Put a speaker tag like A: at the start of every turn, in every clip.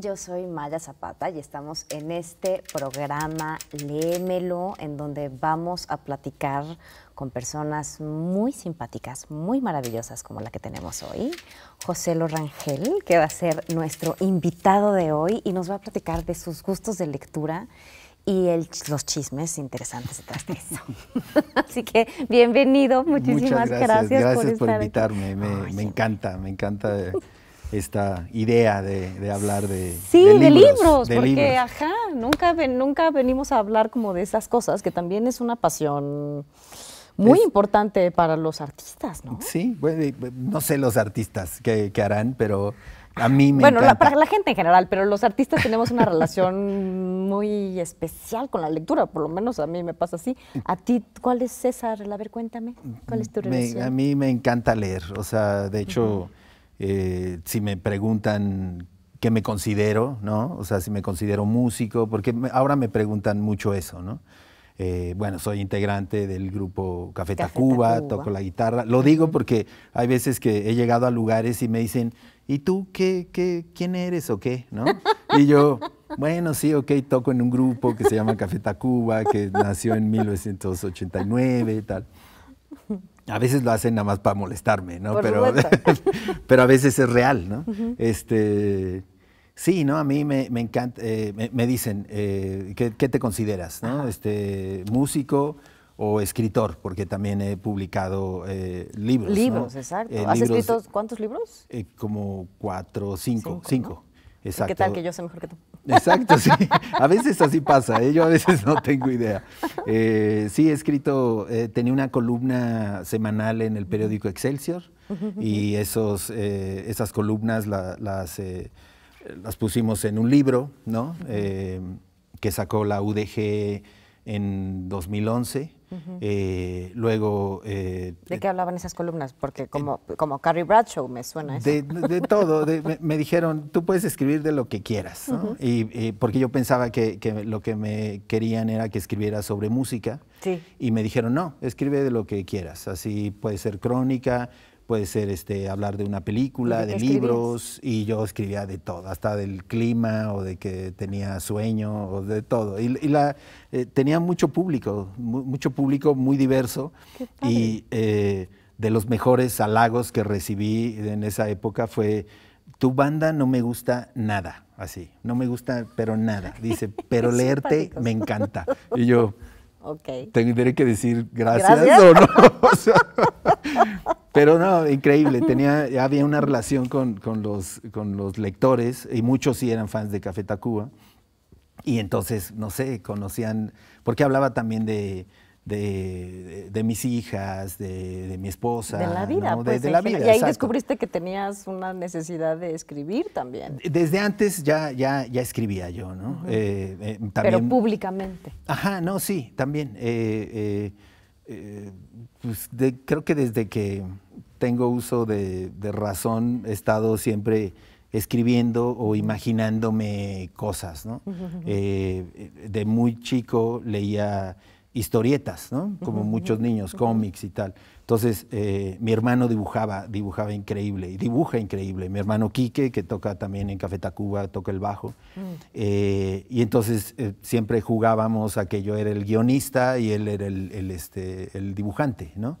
A: Yo soy Maya Zapata y estamos en este programa Léemelo, en donde vamos a platicar con personas muy simpáticas, muy maravillosas como la que tenemos hoy. José Lorangel, que va a ser nuestro invitado de hoy y nos va a platicar de sus gustos de lectura y los
B: chismes interesantes detrás de eso.
A: Así que bienvenido, muchísimas gracias. por, gracias por
B: invitarme, me, encanta, me encanta eh, esta idea de, hablar de Sí, de, libros, porque
A: ajá, nunca, nunca venimos a hablar como de esas cosas, que también es una pasión muy importante para los artistas,
B: ¿no? Sí, eh, no sé los artistas que, harán, pero a mí me Bueno, para
A: la gente en general, pero los artistas tenemos una relación muy especial con la lectura, por lo menos a mí me pasa así. ¿A ti cuál es, César? A ver, cuéntame, ¿cuál es tu relación? a
B: mí me encanta leer, o sea, de hecho... Eh, si me preguntan qué me considero, ¿no? O sea, si me considero músico, porque ahora me preguntan mucho eso, ¿no? Eh, bueno, soy integrante del grupo Café, Tacuba, toco la guitarra. Lo digo porque hay veces que he llegado a lugares y me dicen, ¿y tú qué, quién eres o qué? ¿No? Y yo, bueno, sí, ok, toco en un grupo que se llama Café Tacuba, que nació en 1989 y tal. A veces lo hacen nada más para molestarme, ¿no? pero, pero a veces es real, ¿no? Este. Sí, ¿no? A mí me, encanta, eh, me, dicen, eh, ¿qué, te consideras? ¿no? Este, ¿Músico o escritor? Porque también he publicado eh, libros. Libros, exacto. Eh, ¿Has escrito
A: cuántos libros?
B: como cuatro, cinco, cinco. ¿Qué tal que yo sé mejor que tú? Exacto, sí. A veces así pasa, ¿eh? yo a veces no tengo idea. Eh, sí, he escrito, eh, tenía una columna semanal en el periódico Excelsior y esos, esas columnas las, las pusimos en un libro, ¿no? que sacó la UDG en 2011 eh, luego... Eh,
A: ¿De eh, qué hablaban esas columnas? Porque como, como Carrie Bradshaw me suena eso. De, todo.
B: me, dijeron, tú puedes escribir de lo que quieras. porque yo pensaba que, que, lo que me querían era que escribiera sobre música. Sí. Y me dijeron, no, escribe de lo que quieras. Así puede ser crónica, puede ser este, hablar de una película, de, libros, y yo escribía de todo, hasta del clima o de que tenía sueño o de todo. Y, la, eh, tenía mucho público, mucho público muy diverso y eh, de los mejores halagos que recibí en esa época fue, tu banda no me gusta nada, así, no me gusta, pero nada. Dice, pero leerte me encanta. Y yo... Tendré que decir gracias, o no. pero no, increíble. Tenía, había una relación con, los, con los lectores y muchos sí eran fans de Café Tacuba. Y entonces, no sé, conocían, porque hablaba también de, de, mis hijas, de, mi esposa. De la vida, pues, de, la vida. Y ahí descubriste
A: que tenías una necesidad de escribir también.
B: Desde antes ya, ya, ya escribía yo, ¿no? Eh, eh, Pero
A: públicamente.
B: Ajá, no, sí, también. Eh, pues, creo que desde que tengo uso de, razón he estado siempre escribiendo o imaginándome cosas, ¿no? de muy chico leía historietas, ¿no? Como muchos niños, cómics y tal. Entonces, eh, mi hermano dibujaba, dibujaba increíble, y dibuja increíble. Mi hermano Quique, que toca también en Café Tacuba, toca el bajo. Mm. Eh, y entonces eh, siempre jugábamos a que yo era el guionista y él era el, este, el dibujante, ¿no?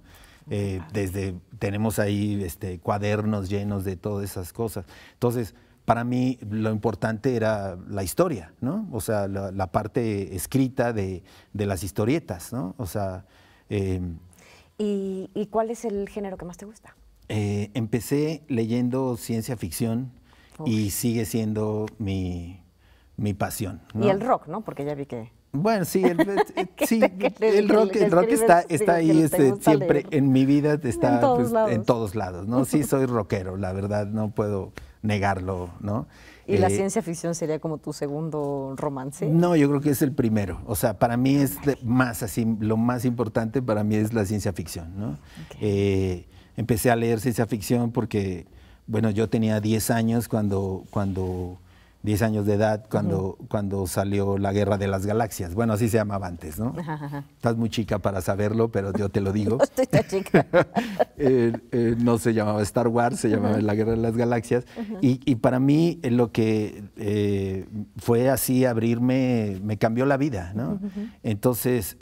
B: desde, tenemos ahí este, cuadernos llenos de todas esas cosas. Entonces, para mí lo importante era la historia, ¿no? O sea, la, parte escrita de, las historietas, ¿no? O sea... Em,
A: ¿Y, cuál es el género que más te gusta?
B: Eh, empecé leyendo ciencia ficción y sigue siendo mi, pasión. Y el
A: rock, ¿no? Porque ya vi que...
B: Bueno, sí, el, sí, el rock, el rock está, ahí este, siempre en mi vida, está en todos, pues, en todos lados, ¿no? Sí, soy rockero, la verdad, no puedo negarlo, ¿no? ¿Y la eh, ciencia
A: ficción sería como tu segundo romance?
B: No, yo creo que es el primero. O sea, para mí es más así, lo más importante para mí es la ciencia ficción, ¿no? Eh, empecé a leer ciencia ficción porque, bueno, yo tenía 10 años cuando, cuando 10 años de edad cuando, cuando salió la Guerra de las Galaxias. Bueno, así se llamaba antes, ¿no? Estás muy chica para saberlo, pero yo te lo digo. no
C: estoy tan chica.
B: Eh, eh, no se llamaba Star Wars, se llamaba la Guerra de las Galaxias. y, y, para mí eh, lo que fue así abrirme, me cambió la vida, ¿no? Entonces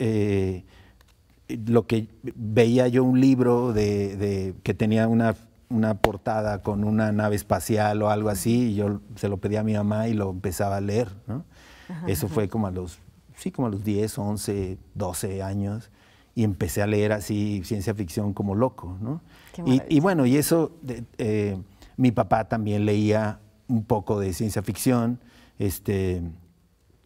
B: lo que veía yo un libro de, que tenía una una portada con una nave espacial o algo así, y yo se lo pedí a mi mamá y lo empezaba a leer, ¿no? Eso fue como a los, sí, como a los 10, 11, 12 años y empecé a leer así ciencia ficción como loco, ¿no? Y, bueno, y eso, eh, mi papá también leía un poco de ciencia ficción, este,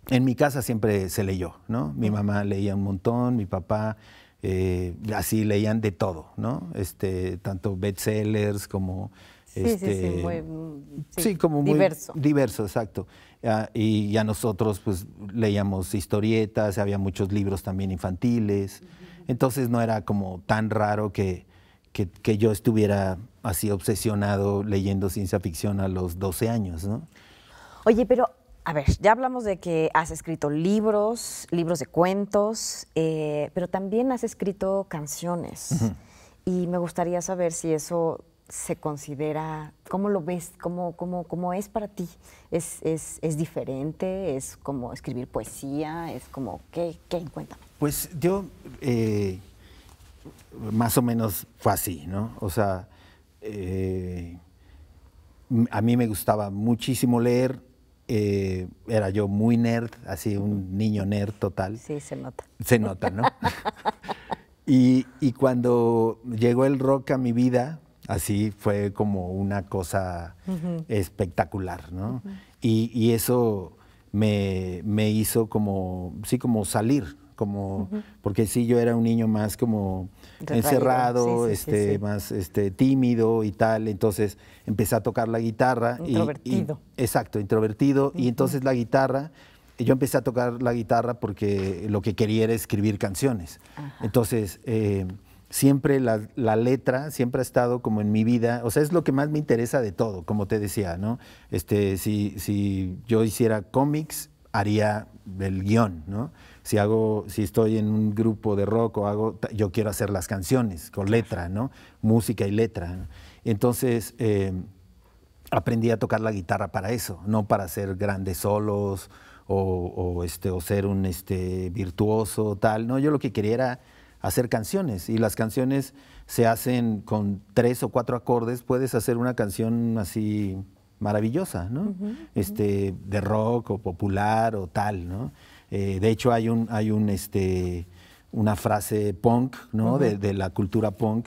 B: en mi casa siempre se leyó, ¿no? Mi mamá leía un montón, mi papá, eh, así leían de todo, ¿no? Este, tanto bestsellers como... Sí, sí, sí, este, muy,
C: mm, sí, como muy diverso.
B: Diverso, exacto. Ah, y ya nosotros pues leíamos historietas, había muchos libros también infantiles, entonces no era como tan raro que, que, yo estuviera así obsesionado leyendo ciencia ficción a los 12 años, ¿no?
A: Oye, pero a ver, ya hablamos de que has escrito libros, libros de cuentos, eh, pero también has escrito canciones. Y me gustaría saber si eso se considera, ¿cómo lo ves? ¿Cómo, cómo, es para ti? ¿Es, diferente? ¿Es como escribir poesía? ¿Es como qué? qué? Cuéntame.
B: Pues yo, eh, más o menos fue así, ¿no? O sea, eh, a mí me gustaba muchísimo leer eh, era yo muy nerd, así un niño nerd total. Sí, se nota. Se nota, ¿no? y, cuando llegó el rock a mi vida, así fue como una cosa espectacular, ¿no? y, eso me, me hizo como, sí, como salir, como porque sí yo era un niño más como encerrado, este más este tímido y tal, entonces empecé a tocar la guitarra introvertido. Y, exacto, introvertido y entonces la guitarra yo empecé a tocar la guitarra porque lo que quería era escribir canciones. Entonces, eh, siempre la, la, letra siempre ha estado como en mi vida, o sea, es lo que más me interesa de todo, como te decía, ¿no? Este, si, si yo hiciera cómics, haría el guión, ¿no? si hago, si estoy en un grupo de rock o hago, yo quiero hacer las canciones con letra, ¿no? Música y letra. Entonces eh, aprendí a tocar la guitarra para eso, no para hacer grandes solos este, o, ser un este, virtuoso, tal. No, yo lo que quería era hacer canciones y las canciones se hacen con tres o cuatro acordes, puedes hacer una canción así maravillosa, ¿no? Este, de rock o popular o tal, ¿no? Eh, de hecho, hay un, hay este, una frase punk, de, la cultura punk,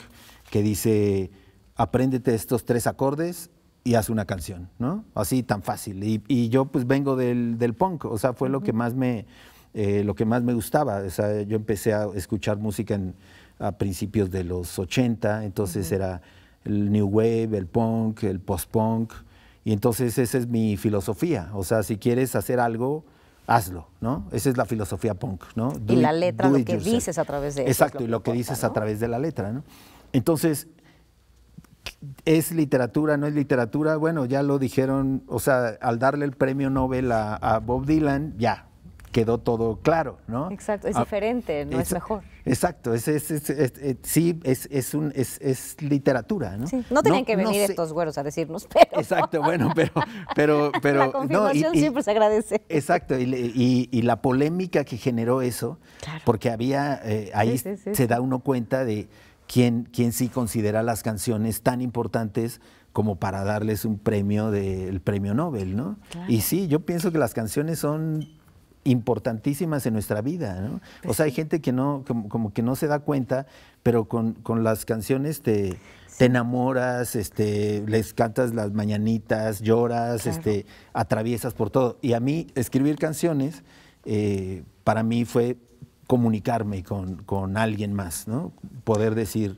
B: que dice: apréndete estos tres acordes y haz una canción, ¿no? Así tan fácil. Y, yo pues vengo del, punk, o sea, fue lo que más me, eh, lo que más me gustaba. yo empecé a escuchar música en, a principios de los 80, entonces era el new wave, el punk, el post-punk. Y entonces esa es mi filosofía. O sea, si quieres hacer algo, hazlo, ¿no? Esa es la filosofía punk, ¿no? y la letra, lo que dices a través de eso. Exacto, y lo que, dices a través de la letra, ¿no? Entonces, ¿es literatura, no es literatura? Bueno, ya lo dijeron, o sea, al darle el premio Nobel a, Bob Dylan, ya, quedó todo claro, ¿no? Exacto, es ah,
A: diferente, no es mejor.
B: Exacto, es, eh, sí, es, un, es, literatura, ¿no? No tenían que venir estos
A: güeros a decirnos, pero...
B: Exacto, bueno, pero... pero, pero la confirmación siempre
A: se agradece. Exacto,
B: y, la polémica que generó eso, porque había, eh, ahí se da uno cuenta de quién, quién sí considera las canciones tan importantes como para darles un premio del premio Nobel, ¿no? Y sí, yo pienso que las canciones son importantísimas en nuestra vida. o pues sea, hay gente que no, como, que no se da cuenta, pero con, las canciones te, te enamoras, este, les cantas las mañanitas, lloras, este, atraviesas por todo. Y a mí, escribir canciones, eh, para mí fue comunicarme con, alguien más, ¿no? Poder decir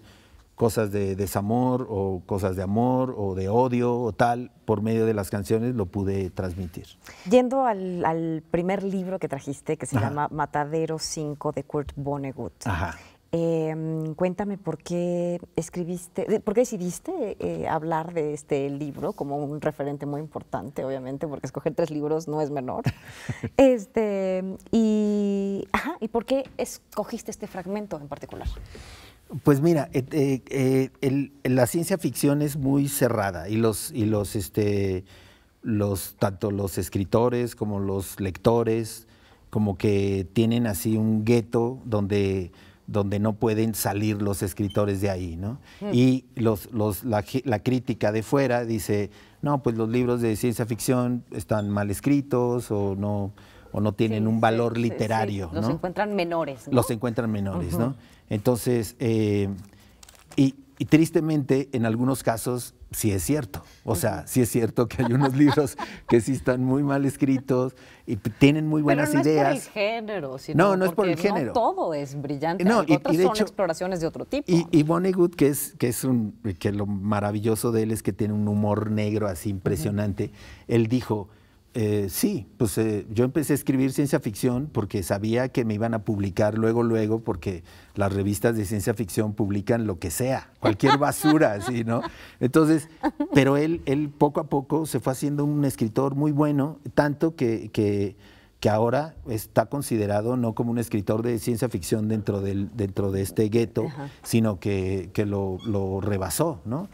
B: cosas de desamor o cosas de amor o de odio o tal, por medio de las canciones lo pude transmitir.
A: Yendo al, primer libro que trajiste, que se llama Matadero 5 de Kurt Vonnegut. Em, cuéntame por qué escribiste, por qué decidiste eh, hablar de este libro como un referente muy importante, obviamente, porque escoger tres libros no es menor. este, y, ¿Y por qué escogiste este fragmento en particular?
B: Pues mira, eh, eh, eh, la ciencia ficción es muy cerrada y los, y los, este, los, tanto los escritores como los lectores, como que tienen así un gueto donde, donde no pueden salir los escritores de ahí, ¿no? Hmm. Y los, los, la, crítica de fuera dice, no, pues los libros de ciencia ficción están mal escritos o no, tienen un valor literario. los
A: encuentran menores. ¿no? Los
B: encuentran menores, ¿no? Entonces, eh, y, tristemente, en algunos casos, sí es cierto. O sea, sí es cierto que hay unos libros que sí están muy mal escritos y tienen muy buenas Pero no ideas. Es por
A: el género, sino no, no es por el género. todo es brillante. No, de son hecho,
B: exploraciones de otro tipo. Y, Bonnie Good, que es, que es un, que lo maravilloso de él es que tiene un humor negro así impresionante. Él dijo, eh, sí, pues eh, yo empecé a escribir ciencia ficción porque sabía que me iban a publicar luego, luego, porque las revistas de ciencia ficción publican lo que sea, cualquier basura, así, ¿no? Entonces, pero él, él poco a poco se fue haciendo un escritor muy bueno, tanto que, que, ahora está considerado no como un escritor de ciencia ficción dentro, del, dentro de este gueto, sino que, lo, rebasó, ¿no?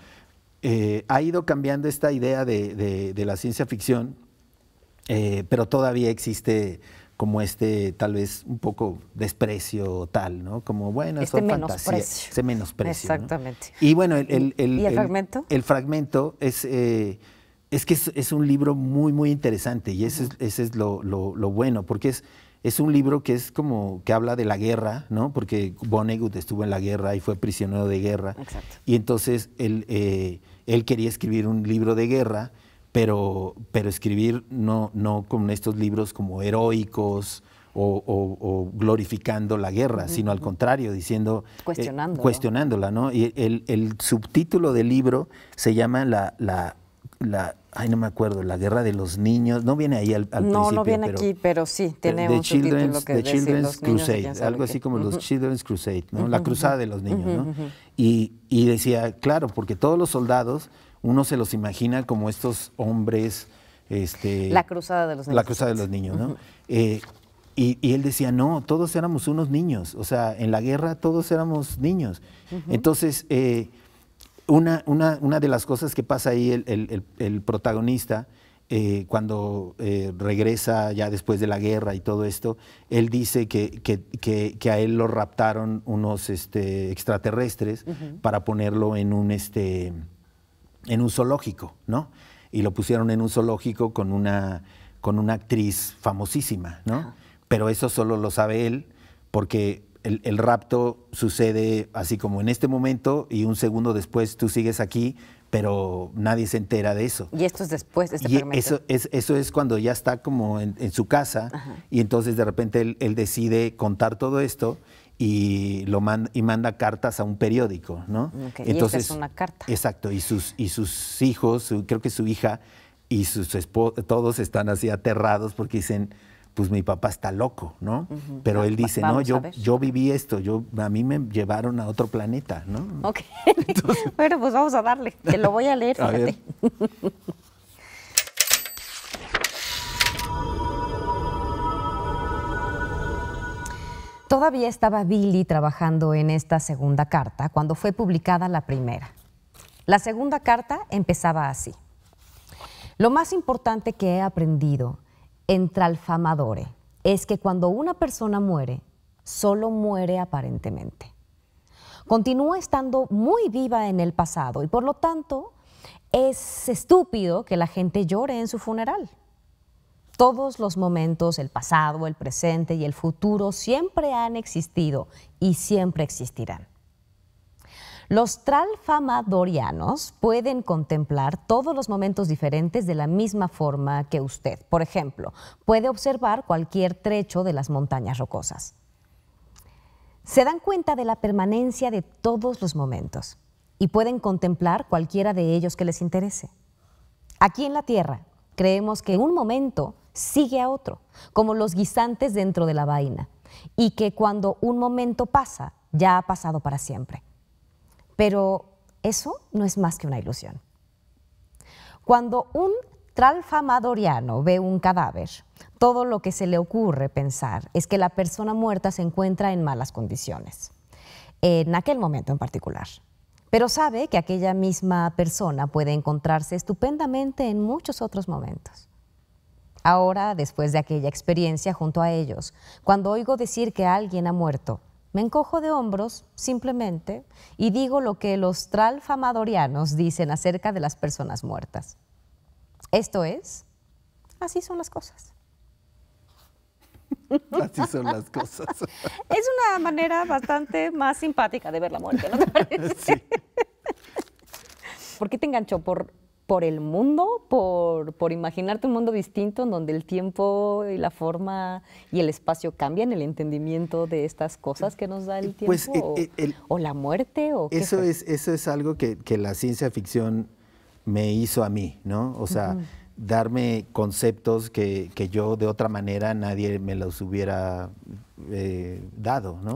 B: Eh, ha ido cambiando esta idea de la ciencia ficción eh, pero todavía existe como este tal vez un poco desprecio tal, ¿no? Como bueno, este son fantasías, menosprecio. Exactamente.
A: Y bueno, el, fragmento.
B: El fragmento es eh, es que es, un libro muy muy interesante y ese, es, lo, bueno porque es un libro que es como que habla de la guerra, ¿no? Porque Vonnegut estuvo en la guerra y fue prisionero de guerra. Exacto. Y entonces él, eh, él quería escribir un libro de guerra pero, escribir no, no con estos libros como heroicos o, glorificando la guerra, sino al contrario, diciendo... Eh, cuestionándola. ¿no? Y el, subtítulo del libro se llama la, la, ay, no me acuerdo, la guerra de los niños, no viene ahí al, no, principio. No, no viene aquí,
A: pero sí, tiene un The Children's Crusade, algo así como los
B: Children's Crusade, La cruzada de los niños, Y, y, decía, claro, porque todos los soldados uno se los imagina como estos hombres. Este, la
A: cruzada de los niños. La cruzada de los
B: niños, ¿no? Eh, y, él decía, no, todos éramos unos niños. O sea, en la guerra todos éramos niños. Entonces, eh, una, una, de las cosas que pasa ahí, el, protagonista, eh, cuando regresa ya después de la guerra y todo esto, él dice que, a él lo raptaron unos este, extraterrestres para ponerlo en un... Este, en un zoológico, ¿no? Y lo pusieron en un zoológico con una, con una actriz famosísima, ¿no? Pero eso solo lo sabe él, porque el, el, rapto sucede así como en este momento y un segundo después tú sigues aquí, pero nadie se entera de eso.
A: Y esto es después de este eso
B: es, eso es cuando ya está como en, su casa y entonces de repente él decide contar todo esto y lo manda, y manda cartas a un periódico, ¿no? Entonces, es una carta. Exacto, y sus, y sus hijos, creo que su hija y sus todos están así aterrados porque dicen, pues mi papá está loco, ¿no? Pero él dice, no, yo, yo viví esto, yo, a mí me llevaron a otro planeta, ¿no? Ok,
A: bueno, pues vamos a darle, te lo voy a leer, fíjate. Todavía estaba Billy trabajando en esta segunda carta cuando fue publicada la primera. La segunda carta empezaba así. Lo más importante que he aprendido en Tralfamadore es que cuando una persona muere, solo muere aparentemente. Continúa estando muy viva en el pasado y por lo tanto es estúpido que la gente llore en su funeral. Todos los momentos, el pasado, el presente y el futuro siempre han existido y siempre existirán. Los tralfamadorianos pueden contemplar todos los momentos diferentes de la misma forma que usted. Por ejemplo, puede observar cualquier trecho de las montañas rocosas. Se dan cuenta de la permanencia de todos los momentos y pueden contemplar cualquiera de ellos que les interese. Aquí en la Tierra creemos que un momento sigue a otro, como los guisantes dentro de la vaina, y que cuando un momento pasa, ya ha pasado para siempre. Pero eso no es más que una ilusión. Cuando un tralfamadoriano ve un cadáver, todo lo que se le ocurre pensar es que la persona muerta se encuentra en malas condiciones, en aquel momento en particular. Pero sabe que aquella misma persona puede encontrarse estupendamente en muchos otros momentos. Ahora, después de aquella experiencia junto a ellos, cuando oigo decir que alguien ha muerto, me encojo de hombros, simplemente, y digo lo que los tralfamadorianos dicen acerca de las personas muertas. Esto es, así son las cosas.
B: Así son las cosas.
A: Es una manera bastante más simpática de ver la muerte, ¿no te parece? Sí. ¿Por qué te enganchó? ¿Por por el mundo, por, imaginarte un mundo distinto en donde el tiempo y la forma y el espacio cambian, el entendimiento de estas cosas que nos da el eh, pues, tiempo eh,
B: eh, o, la muerte o eso es eso es algo que, la ciencia ficción me hizo a mí, ¿no? O sea, darme conceptos que, yo de otra manera nadie me los hubiera dado, ¿no?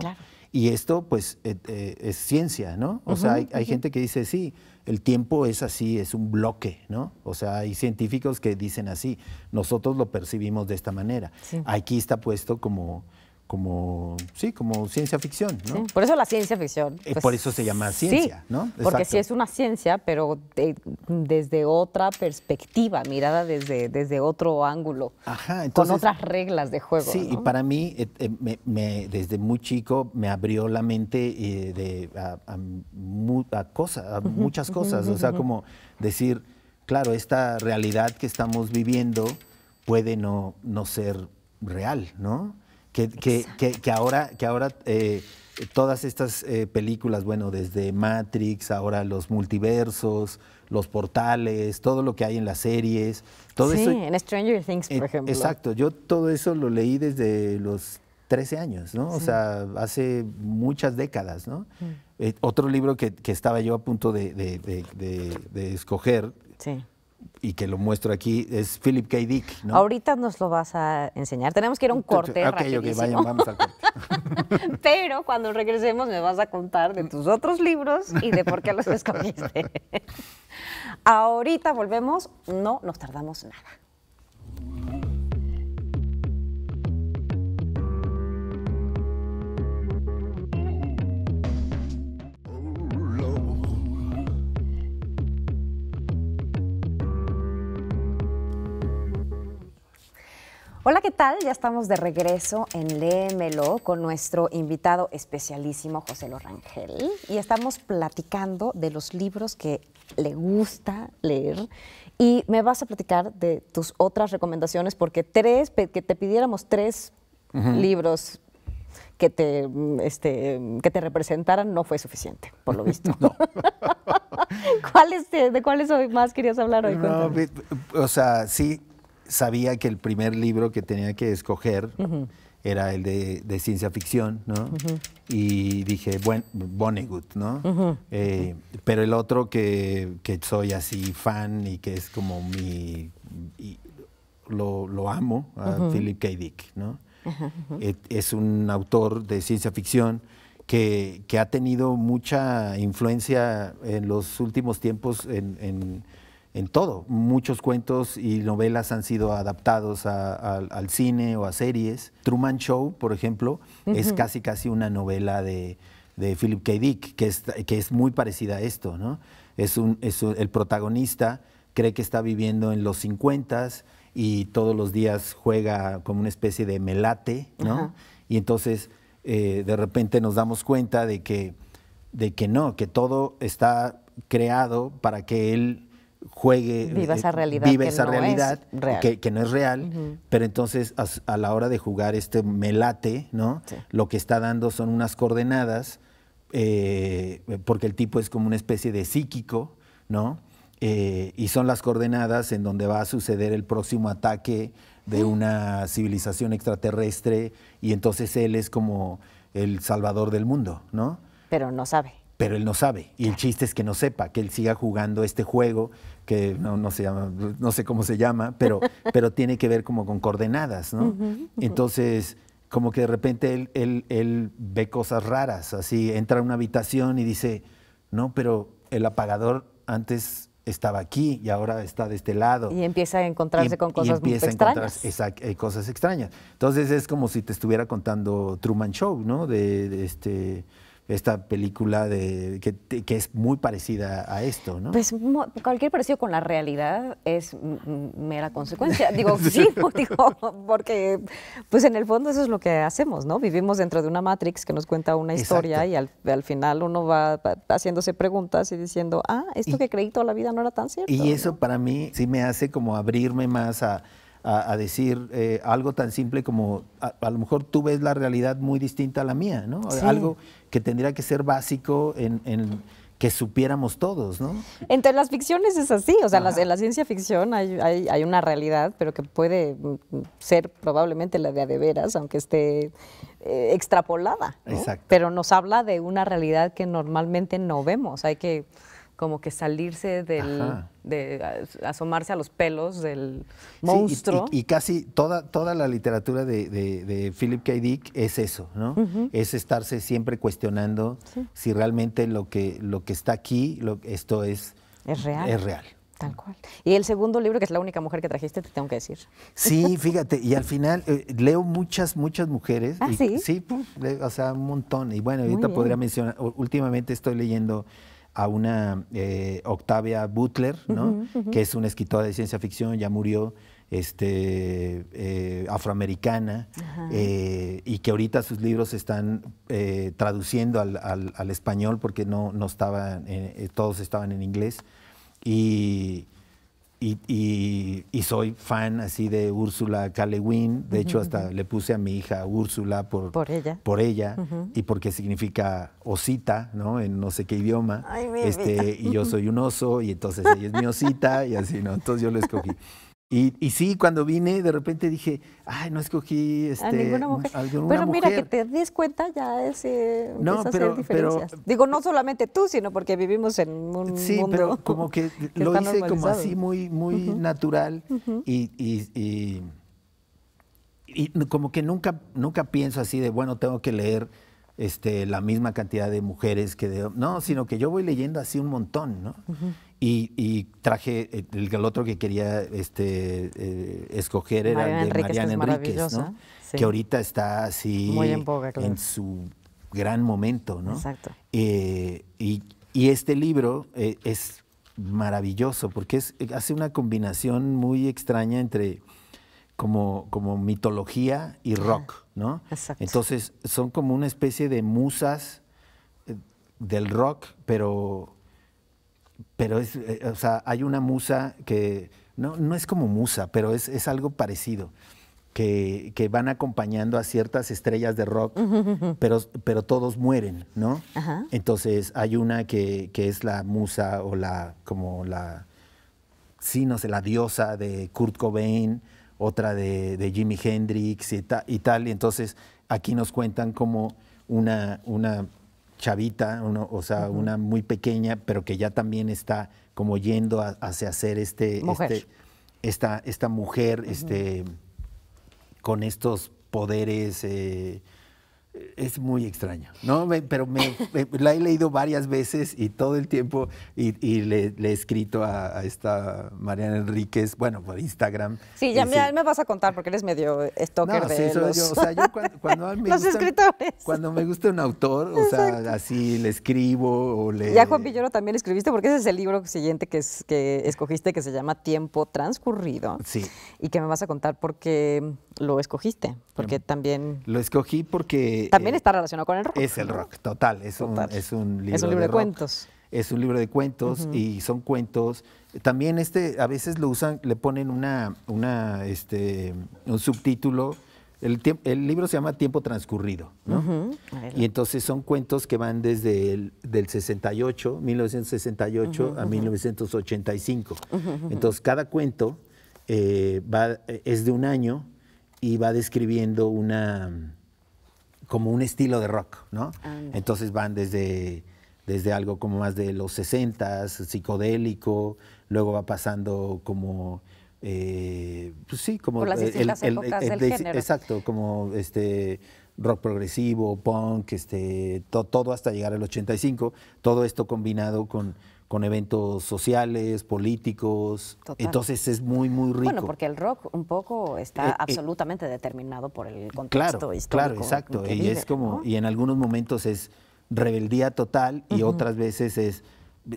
B: Y esto, pues, es ciencia, ¿no? O sea, hay, gente que dice, sí, el tiempo es así, es un bloque, ¿no? O sea, hay científicos que dicen así, nosotros lo percibimos de esta manera. Aquí está puesto como, como sí, como ciencia ficción, ¿no? por
A: eso la ciencia ficción. Y eh, pues por
B: eso se llama ciencia, ¿no? Porque sí es
A: una ciencia, pero desde otra perspectiva, mirada desde, desde otro ángulo,
B: Ajá, entonces, con otras
A: reglas de juego. Sí, y para
B: mí, eh, eh, me, desde muy chico, me abrió la mente de, a, muchas cosas, o sea, como decir, claro, esta realidad que estamos viviendo puede no, no ser real, ¿no? que, que, que, ahora, que ahora eh, todas estas eh, películas, bueno, desde Matrix, ahora los multiversos, los portales, todo lo que hay en las series, todo sí, eso. Sí,
A: en Stranger Things, por eh,
C: ejemplo. Exacto,
B: yo todo eso lo leí desde los 13 años, ¿no? O sea, hace muchas décadas, ¿no? Mm. otro libro que, que, estaba yo a punto de, de, de escoger, sí y que lo muestro aquí, es Philip K. Dick. Ahorita
A: nos lo vas a enseñar. Tenemos que ir a un corte. Ok, ok, vayan, vamos al corte. Pero cuando regresemos me vas a contar de tus otros libros y de por qué los escogiste. Ahorita volvemos, no nos tardamos nada. Hola, ¿qué tal? Ya estamos de regreso en Léemelo con nuestro invitado especialísimo José Lorangel y estamos platicando de los libros que le gusta leer y me vas a platicar de tus otras recomendaciones porque tres, que te pidiéramos tres
D: libros
A: que te, este, que te representaran no fue suficiente, por lo visto. ¿De cuáles hoy más querías hablar hoy?
B: o sea, sí, sabía que el primer libro que tenía que escoger era el de, ciencia ficción, ¿no? Y dije, bueno, good ¿no? Eh, pero el otro que, soy así fan y que es como mi... lo, amo, a Philip K. Dick, ¿no? Eh, es, un autor de ciencia ficción que, que, ha tenido mucha influencia en los últimos tiempos en en todo. Muchos cuentos y novelas han sido adaptados al cine o a series. Truman Show, por ejemplo, es casi casi una novela de, Philip K. Dick, que es, que es muy parecida a esto, ¿no? Es, un, el protagonista cree que está viviendo en los 50 y todos los días juega como una especie de melate, ¿no? Y entonces eh, de repente nos damos cuenta de que, de que no, que todo está creado para que él juegue, viva eh, esa realidad, que esa no realidad es real. que, no es real, pero entonces a, la hora de jugar este melate, ¿no? Lo que está dando son unas coordenadas, eh, porque el tipo es como una especie de psíquico, ¿no? Eh, y son las coordenadas en donde va a suceder el próximo ataque de una civilización extraterrestre, y entonces él es como el salvador del mundo, ¿no?
A: Pero no sabe
B: pero él no sabe. Y el chiste es que no sepa, que él siga jugando este juego, que no, sé cómo se llama, pero, pero tiene que ver como con coordenadas, ¿no? Entonces, como que de repente él, él, ve cosas raras, así, entra a una habitación y dice, no, pero el apagador antes estaba aquí y ahora está de este lado. Y
A: empieza a encontrarse con cosas muy empieza extrañas.
B: A encontrarse, eh, cosas extrañas. Entonces es como si te estuviera contando Truman Show, ¿no? de este esta película de, que, es muy parecida a esto, ¿no? Pues
A: cualquier parecido con la realidad es mera consecuencia. Digo, sí, digo, porque pues en el fondo eso es lo que hacemos, ¿no? Vivimos dentro de una Matrix que nos cuenta una historia y al, final uno va haciéndose preguntas y diciendo, ah, esto que creí toda la vida no era tan cierto. Y eso
B: para mí sí me hace como abrirme más a... decir eh, algo tan simple como a, lo mejor tú ves la realidad muy distinta a la mía, ¿no? Algo que tendría que ser básico en, que supiéramos todos, ¿no?
A: Entre las ficciones es así, o sea, en la ciencia ficción hay, una realidad, pero que puede mm, mm, ser probablemente la de adeveras, aunque esté eh, extrapolada. Exacto. Pero nos habla de una realidad que normalmente no vemos, hay que como que salirse del, de asomarse a los pelos del monstruo. y,
B: casi toda, toda la literatura de, Philip K. Dick es eso, ¿no? Es estarse siempre cuestionando si realmente lo que, lo que está aquí, esto es,
A: es real. Es real. Tal cual. Y el segundo libro, que es la única mujer que trajiste, te tengo que decir.
B: Sí, fíjate, y al final eh, leo muchas, muchas mujeres. ¿Ah, sí? Sí, o sea, un montón. Y bueno, ahorita podría mencionar, últimamente estoy leyendo a una eh, Octavia Butler, que es una escritora de ciencia ficción, ya murió, este, eh, afroamericana, eh, y que ahorita sus libros se están traduciendo al, al, español porque no, no estaban, todos estaban en inglés. Y, y, y, soy fan así de Úrsula Calewin De hecho, hasta le puse a mi hija Úrsula por,
C: por
B: ella, y porque significa osita, ¿no? En no sé qué idioma. este, Y yo soy un oso, y entonces ella es mi osita, y así, ¿no? Entonces yo lo escogí. Y, sí, cuando vine, de repente dije, ay, no escogí este, a ninguna mujer. pero mira, que
A: te des cuenta ya es, eh,
B: no, pero, a hacer diferencias.
A: Digo, no solamente tú, sino porque vivimos en un sí, pero
B: como que, lo hice como así muy, muy natural
C: y, y,
B: y, como que nunca, nunca pienso así de, bueno, tengo que leer este, la misma cantidad de mujeres que de... No, sino que yo voy leyendo así un montón, ¿no? Y, traje, eh, el, otro que quería este, eh, escoger era el de Mariana Enríquez, ¿no? que ahorita está así en, su gran momento. ¿no? Exacto. Eh, y, este libro es maravilloso porque hace una combinación muy extraña entre como, como mitología y rock, ¿no? Exacto. Entonces son como una especie de musas del rock, pero pero es, eh, o sea, hay una musa que, no, no es como musa, pero es, algo parecido. Que, van acompañando a ciertas estrellas de rock, pero, pero todos mueren, ¿no? Entonces hay una que, es la musa o la, como la, sí, no sé, la diosa de Kurt Cobain, otra de, de Jimi Hendrix y, y, tal. Y entonces aquí nos cuentan como una, una chavita, o sea, una muy pequeña, pero que ya también está como yendo hacia hacer este, este, esta, esta mujer, este, con estos poderes eh, es muy extraño, ¿no? pero me, la he leído varias veces y todo el tiempo, y, le, he escrito a, esta Mariana Enríquez, bueno, por Instagram. Sí,
A: ya me, vas a contar porque eres medio stalker de sí, o sea, yo cuando, me gusta,
B: Cuando me gusta un autor, o sea, así le escribo o le... Ya
A: Juan Pilloro también escribiste porque ese es el libro siguiente que, que escogiste que se llama Tiempo Transcurrido. Sí. Y que me vas a contar porque lo escogiste, porque em, también...
B: Lo escogí porque... También
A: eh, está relacionado con el rock.
B: Es el rock, total. Es, Un, es un libro, de, cuentos. Es un libro de cuentos y son cuentos. También este, a veces lo usan, le ponen una, una, este, un subtítulo. El, el libro se llama Tiempo Transcurrido, ¿no? Y entonces son cuentos que van desde el del 68, 1968 a 1985. Entonces cada cuento eh, va, es de un año y va describiendo una como un estilo de rock, ¿no? Entonces van desde, desde algo como más de los 60 psicodélico, luego va pasando como eh, pues sí, como el, exacto, como este rock progresivo, punk, este, todo hasta llegar al 85, todo esto combinado con con eventos sociales, políticos. Entonces es muy, muy rico. Bueno, porque
A: el rock un poco está eh, eh, absolutamente determinado por el contexto claro, histórico. Claro, exacto. y es como,
B: y en algunos momentos es rebeldía total y otras veces es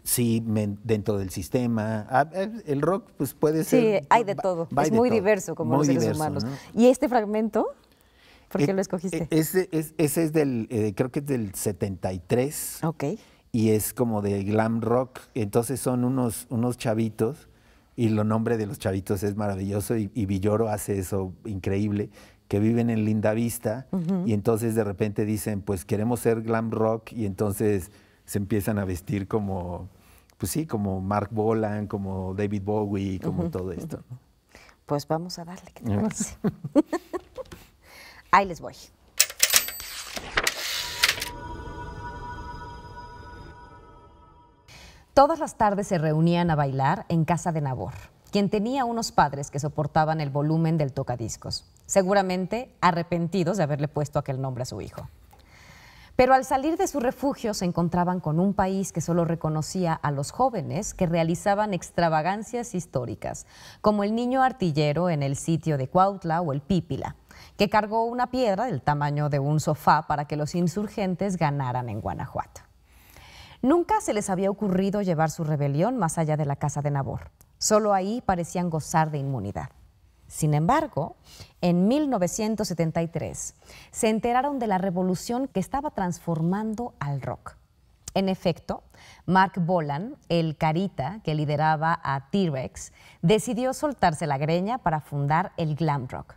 B: sí dentro del sistema. Ah, eh, el rock pues puede ser. Sí, hay de todo. es muy diverso como los seres humanos.
A: ¿Y este fragmento? ¿Por qué lo escogiste?
B: Ese, ese es del, creo que es del 73. Ok y es como de glam rock. Entonces son unos, unos chavitos y lo nombre de los chavitos es maravilloso y, Villoro hace eso increíble que viven en Linda Vista y entonces de repente dicen, pues queremos ser glam rock y entonces se empiezan a vestir como, pues sí, como Mark Bolan, como David Bowie, como todo esto.
A: Pues vamos a darle,
B: ¿qué te parece?
A: Ahí les voy. Todas las tardes se reunían a bailar en casa de Nabor, quien tenía unos padres que soportaban el volumen del tocadiscos, seguramente arrepentidos de haberle puesto aquel nombre a su hijo. Pero al salir de su refugio se encontraban con un país que solo reconocía a los jóvenes que realizaban extravagancias históricas, como el niño artillero en el sitio de Cuautla o el Pípila, que cargó una piedra del tamaño de un sofá para que los insurgentes ganaran en Guanajuato. Nunca se les había ocurrido llevar su rebelión más allá de la casa de Nabor. Solo ahí parecían gozar de inmunidad. Sin embargo, en 1973 se enteraron de la revolución que estaba transformando al rock. En efecto, Mark Bolan, el carita que lideraba a T-Rex, decidió soltarse la greña para fundar el glam rock.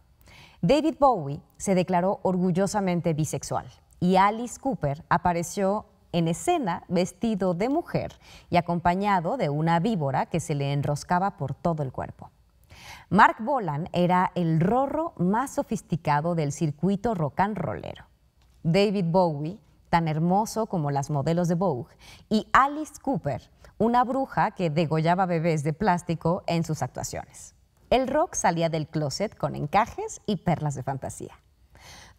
A: David Bowie se declaró orgullosamente bisexual y Alice Cooper apareció en escena vestido de mujer y acompañado de una víbora que se le enroscaba por todo el cuerpo. Mark Bolan era el rorro más sofisticado del circuito rock and rollero. David Bowie, tan hermoso como las modelos de Vogue, y Alice Cooper, una bruja que degollaba bebés de plástico en sus actuaciones. El rock salía del closet con encajes y perlas de fantasía.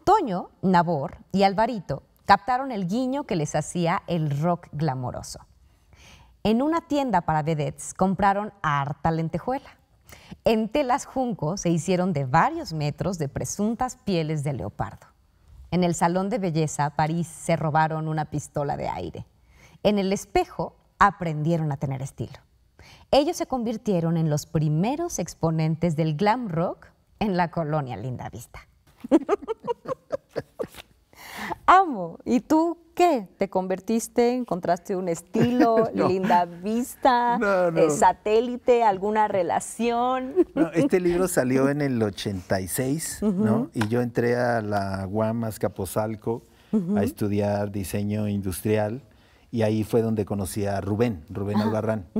A: Toño, Nabor y Alvarito captaron el guiño que les hacía el rock glamoroso. En una tienda para vedettes compraron harta lentejuela. En telas junco se hicieron de varios metros de presuntas pieles de leopardo. En el salón de belleza París se robaron una pistola de aire. En el espejo aprendieron a tener estilo. Ellos se convirtieron en los primeros exponentes del glam rock en la colonia Linda Vista. Amo. ¿Y tú qué? ¿Te convertiste? ¿Encontraste un estilo? ¿Linda vista? ¿Satélite? ¿Alguna relación?
B: este libro salió en el 86, ¿no? Y yo entré a la UAM Azcapotzalco a estudiar diseño industrial y ahí fue donde conocí a Rubén, Rubén ah.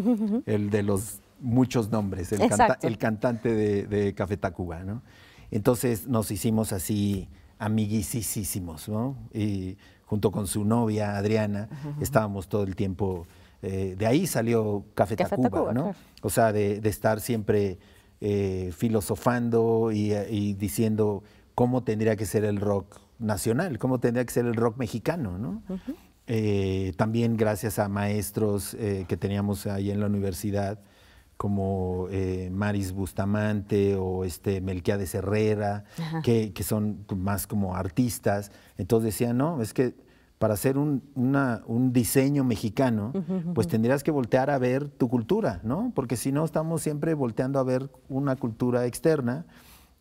B: el de los muchos nombres, el, cantante de, de Café Tacuba, ¿no? Entonces nos hicimos así amiguisísimos, ¿no? Y junto con su novia Adriana estábamos todo el tiempo. Eh, de ahí salió Café, Tacuba, ¿no? O sea, de, estar siempre eh, filosofando y, diciendo cómo tendría que ser el rock nacional, cómo tendría que ser el rock mexicano, ¿no? Eh, también gracias a maestros que teníamos ahí en la universidad como eh, Maris Bustamante o este Melquiades Herrera, que, que, son más como artistas. Entonces decía no, es que para hacer un, diseño mexicano, pues tendrías que voltear a ver tu cultura, ¿no? Porque si no, estamos siempre volteando a ver una cultura externa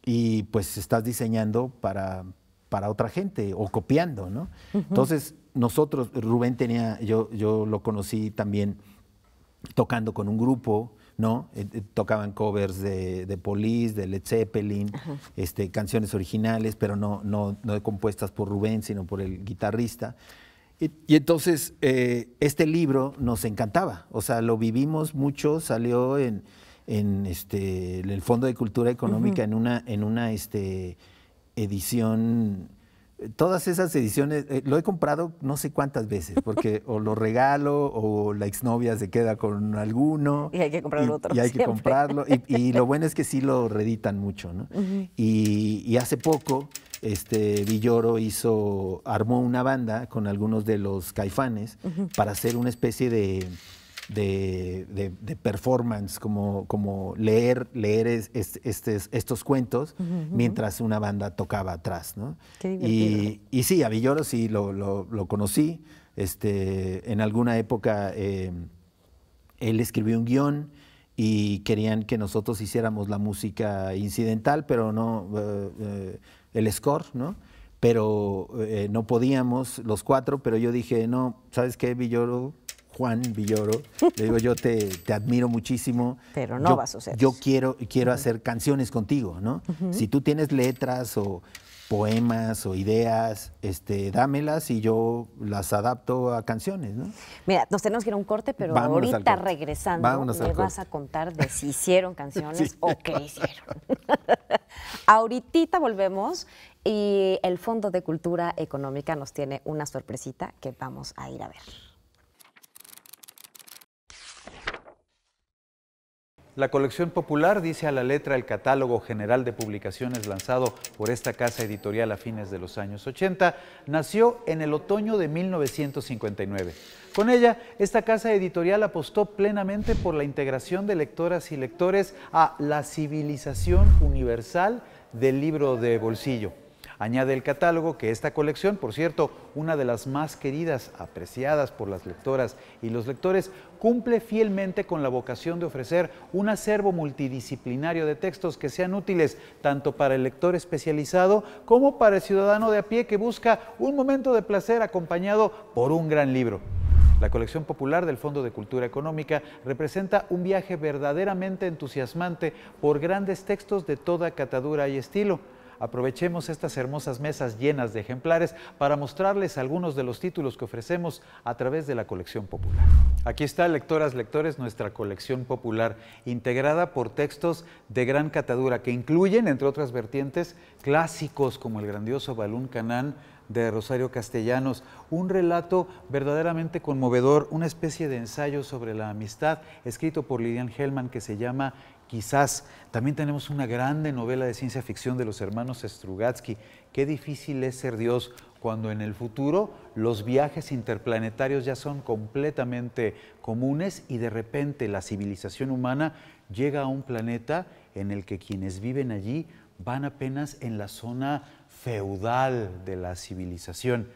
B: y pues estás diseñando para, para otra gente o copiando, ¿no? Entonces, nosotros, Rubén tenía, yo, yo lo conocí también tocando con un grupo ¿no? Eh, eh, tocaban covers de, de, Police, de Led Zeppelin, este, canciones originales, pero no, no, no compuestas por Rubén, sino por el guitarrista. Y, entonces eh, este libro nos encantaba, o sea, lo vivimos mucho, salió en, este, el Fondo de Cultura Económica en una, en una este, edición todas esas ediciones, eh, lo he comprado no sé cuántas veces, porque o lo regalo o la exnovia se queda con alguno. Y hay que comprarlo y, otro. Y hay que comprarlo. Y, lo bueno es que sí lo reeditan mucho, ¿no? y, hace poco, este, Villoro hizo, armó una banda con algunos de los caifanes para hacer una especie de de, performance, como, como leer, leer estos cuentos mientras una banda tocaba atrás.
C: y,
B: y, sí, a Villoro sí lo, conocí. Este, en alguna época eh, él escribió un guión y querían que nosotros hiciéramos la música incidental, pero no eh, eh, el score, ¿no? Pero no podíamos los cuatro, pero yo dije, no, ¿sabes qué, Villoro? Juan Villoro, le digo, yo te, admiro muchísimo. Pero no vas va a suceder. Yo quiero, quiero hacer canciones contigo, ¿no? Si tú tienes letras o poemas o ideas, este, dámelas y yo las adapto a canciones, ¿no?
A: Mira, nos tenemos que ir a un corte, pero ahorita regresando me vas a contar de si hicieron canciones o qué hicieron. Ahorita volvemos y el Fondo de Cultura Económica nos tiene una sorpresita que vamos a ir a ver.
D: La colección popular dice a la letra el catálogo general de publicaciones lanzado por esta casa editorial a fines de los años 80, nació en el otoño de 1959. Con ella, esta casa editorial apostó plenamente por la integración de lectoras y lectores a la civilización universal del libro de bolsillo. Añade el catálogo que esta colección, por cierto, una de las más queridas, apreciadas por las lectoras y los lectores, cumple fielmente con la vocación de ofrecer un acervo multidisciplinario de textos que sean útiles tanto para el lector especializado como para el ciudadano de a pie que busca un momento de placer acompañado por un gran libro. La colección popular del Fondo de Cultura Económica representa un viaje verdaderamente entusiasmante por grandes textos de toda catadura y estilo. Aprovechemos estas hermosas mesas llenas de ejemplares para mostrarles algunos de los títulos que ofrecemos a través de la colección popular. Aquí está, lectoras, lectores, nuestra colección popular, integrada por textos de gran catadura que incluyen, entre otras vertientes, clásicos como el grandioso Balún Canán de Rosario Castellanos, un relato verdaderamente conmovedor, una especie de ensayo sobre la amistad, escrito por Lilian Hellman que se llama quizás. También tenemos una grande novela de ciencia ficción de los hermanos Strugatsky. Qué difícil es ser Dios cuando en el futuro los viajes interplanetarios ya son completamente comunes y de repente la civilización humana llega a un planeta en el que quienes viven allí van apenas en la zona feudal de la civilización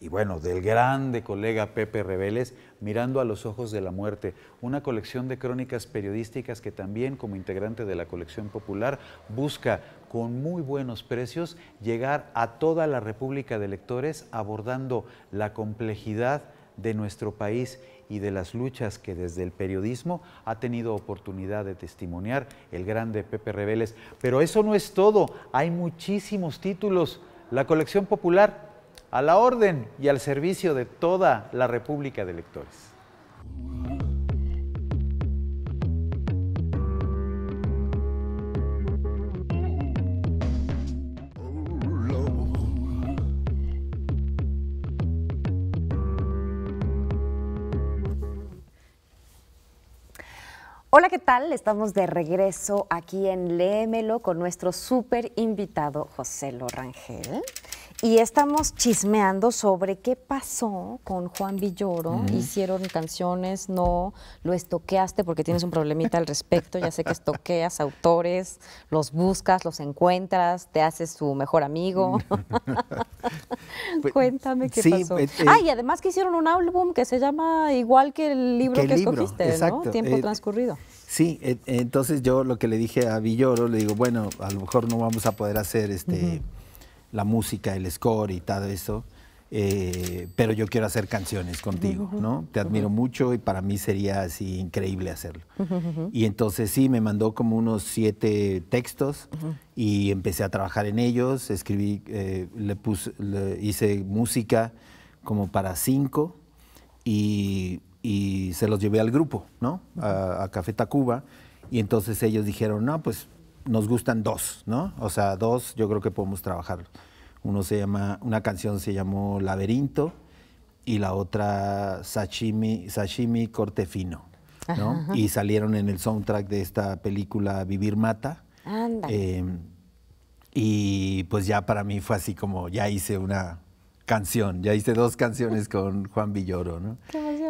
D: y bueno, del grande colega Pepe Reveles, Mirando a los Ojos de la Muerte, una colección de crónicas periodísticas que también como integrante de la colección popular busca con muy buenos precios llegar a toda la República de Lectores abordando la complejidad de nuestro país y de las luchas que desde el periodismo ha tenido oportunidad de testimoniar el grande Pepe Reveles. Pero eso no es todo, hay muchísimos títulos. La colección popular a la orden y al servicio de toda la República de Lectores.
A: Hola, ¿qué tal? Estamos de regreso aquí en Léemelo con nuestro súper invitado José Lorangel y estamos chismeando sobre qué pasó con Juan Villoro. Hicieron canciones, no, lo estoqueaste porque tienes un problemita al respecto. Ya sé que estoqueas autores, los buscas, los encuentras, te haces su mejor amigo. Pues, Cuéntame qué pasó. Eh, eh, ah, y además que hicieron un álbum que se llama igual que el libro que, escogiste, ¿no? Tiempo eh, transcurrido.
B: Sí, entonces yo lo que le dije a Villoro, le digo, bueno, a lo mejor no vamos a poder hacer este la música, el score y todo eso, eh, pero yo quiero hacer canciones contigo, ¿no? Te admiro mucho y para mí sería así increíble hacerlo. Y entonces sí, me mandó como unos siete textos y empecé a trabajar en ellos, escribí, eh, le, puse, hice música como para cinco y, y, se los llevé al grupo, ¿no? A, a Café Tacuba. Y entonces ellos dijeron, no, pues nos gustan dos, ¿no? O sea, dos yo creo que podemos trabajar. Uno se llama, una canción se llamó Laberinto y la otra Sashimi, Sashimi Corte Fino, ¿no? Y salieron en el soundtrack de esta película Vivir Mata. Anda. Eh, y pues ya para mí fue así como, ya hice una canción, ya hice dos canciones con Juan Villoro, ¿no?